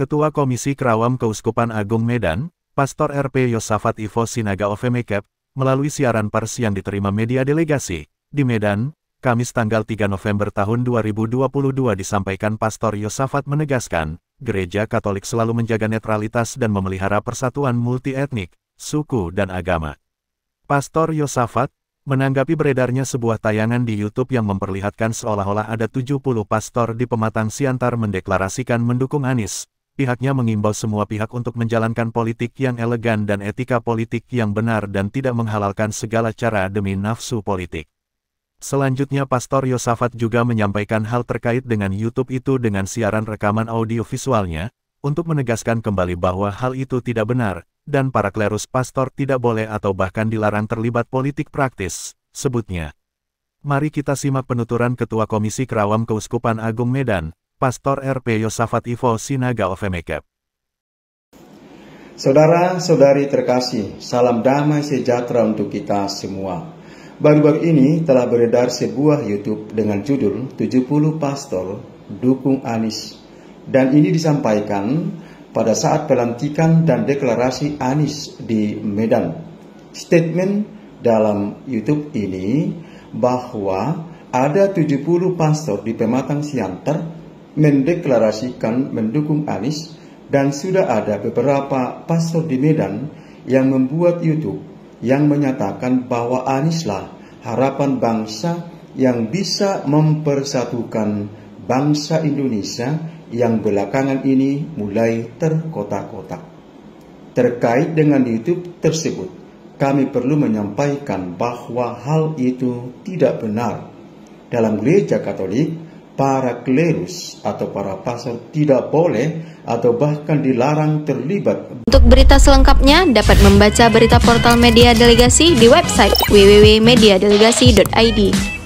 Ketua Komisi Kerawam Keuskupan Agung Medan, Pastor RP Yosafat Ivo Sinaga Ovemekep, melalui siaran pers yang diterima media delegasi, di Medan, Kamis tanggal 3 November tahun 2022 disampaikan Pastor Yosafat menegaskan, Gereja Katolik selalu menjaga netralitas dan memelihara persatuan multi etnik, suku dan agama. Pastor Yosafat, menanggapi beredarnya sebuah tayangan di YouTube yang memperlihatkan seolah-olah ada 70 pastor di Pematang Siantar mendeklarasikan mendukung Anies, pihaknya mengimbau semua pihak untuk menjalankan politik yang elegan dan etika politik yang benar dan tidak menghalalkan segala cara demi nafsu politik. Selanjutnya Pastor Yosafat juga menyampaikan hal terkait dengan YouTube itu dengan siaran rekaman audio visualnya, untuk menegaskan kembali bahwa hal itu tidak benar, dan para klerus pastor tidak boleh atau bahkan dilarang terlibat politik praktis, sebutnya. Mari kita simak penuturan Ketua Komisi Kerawam Keuskupan Agung Medan, Pastor RP Yosafat Ivo Sinaga Ofemekep. Saudara-saudari terkasih, salam damai sejahtera untuk kita semua. Baru-baru ini telah beredar sebuah YouTube dengan judul 70 Pastor Dukung Anis Dan ini disampaikan pada saat pelantikan dan deklarasi Anis di Medan. Statement dalam YouTube ini bahwa ada 70 pastor di Pematang Siantar mendeklarasikan mendukung Anies dan sudah ada beberapa pastor di Medan yang membuat YouTube yang menyatakan bahwa Anieslah harapan bangsa yang bisa mempersatukan bangsa Indonesia yang belakangan ini mulai terkotak-kotak. Terkait dengan YouTube tersebut, kami perlu menyampaikan bahwa hal itu tidak benar. Dalam gereja Katolik, para klerus atau para pastor tidak boleh atau bahkan dilarang terlibat. Untuk berita selengkapnya dapat membaca berita portal media delegasi di website www.mediadelegasi.id.